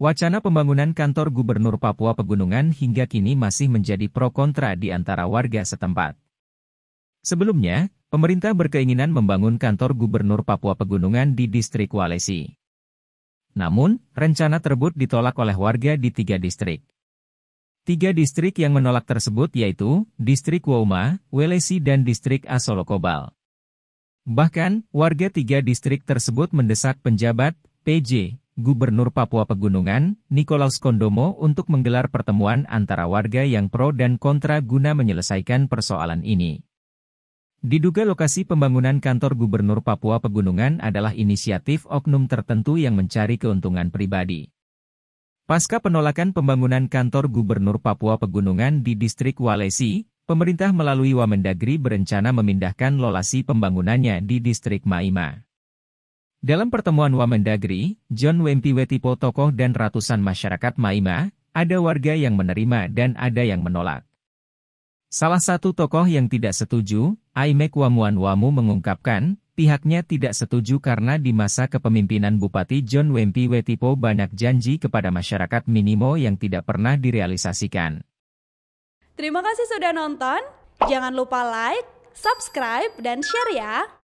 Wacana pembangunan kantor Gubernur Papua Pegunungan hingga kini masih menjadi pro kontra di antara warga setempat. Sebelumnya, pemerintah berkeinginan membangun kantor Gubernur Papua Pegunungan di distrik Walesi. Namun, rencana tersebut ditolak oleh warga di tiga distrik. Tiga distrik yang menolak tersebut yaitu Distrik Woma, Welesi dan Distrik Asolokobal. Bahkan, warga tiga distrik tersebut mendesak penjabat, PJ, Gubernur Papua Pegunungan, Nikolaus Kondomo untuk menggelar pertemuan antara warga yang pro dan kontra guna menyelesaikan persoalan ini. Diduga lokasi pembangunan kantor Gubernur Papua Pegunungan adalah inisiatif oknum tertentu yang mencari keuntungan pribadi. Pasca penolakan pembangunan kantor Gubernur Papua Pegunungan di distrik Walesi, pemerintah melalui Wamendagri berencana memindahkan lokasi pembangunannya di distrik Maima. Dalam pertemuan Wamendagri, John Wempi Wetipo tokoh dan ratusan masyarakat Maima, ada warga yang menerima dan ada yang menolak. Salah satu tokoh yang tidak setuju, Aimek Wamuan Wamu mengungkapkan, pihaknya tidak setuju karena di masa kepemimpinan Bupati John Wempi Wetipo banyak janji kepada masyarakat minimo yang tidak pernah direalisasikan. Terima kasih sudah nonton, jangan lupa like, subscribe, dan share ya!